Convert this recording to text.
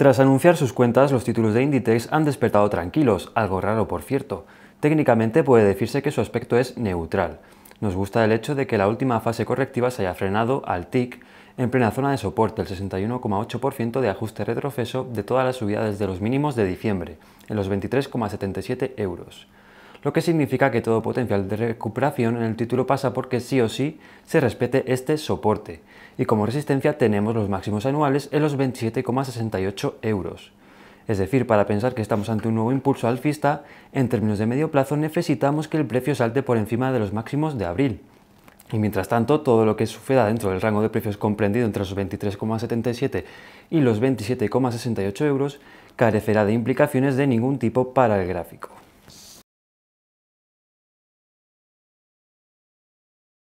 Tras anunciar sus cuentas, los títulos de Inditex han despertado tranquilos, algo raro por cierto. Técnicamente puede decirse que su aspecto es neutral. Nos gusta el hecho de que la última fase correctiva se haya frenado al TIC en plena zona de soporte, el 61,8% de ajuste retroceso de todas las subidas desde los mínimos de diciembre, en los 23,77 euros lo que significa que todo potencial de recuperación en el título pasa porque sí o sí se respete este soporte, y como resistencia tenemos los máximos anuales en los 27,68 euros. Es decir, para pensar que estamos ante un nuevo impulso alfista, en términos de medio plazo necesitamos que el precio salte por encima de los máximos de abril. Y mientras tanto, todo lo que suceda dentro del rango de precios comprendido entre los 23,77 y los 27,68 euros carecerá de implicaciones de ningún tipo para el gráfico.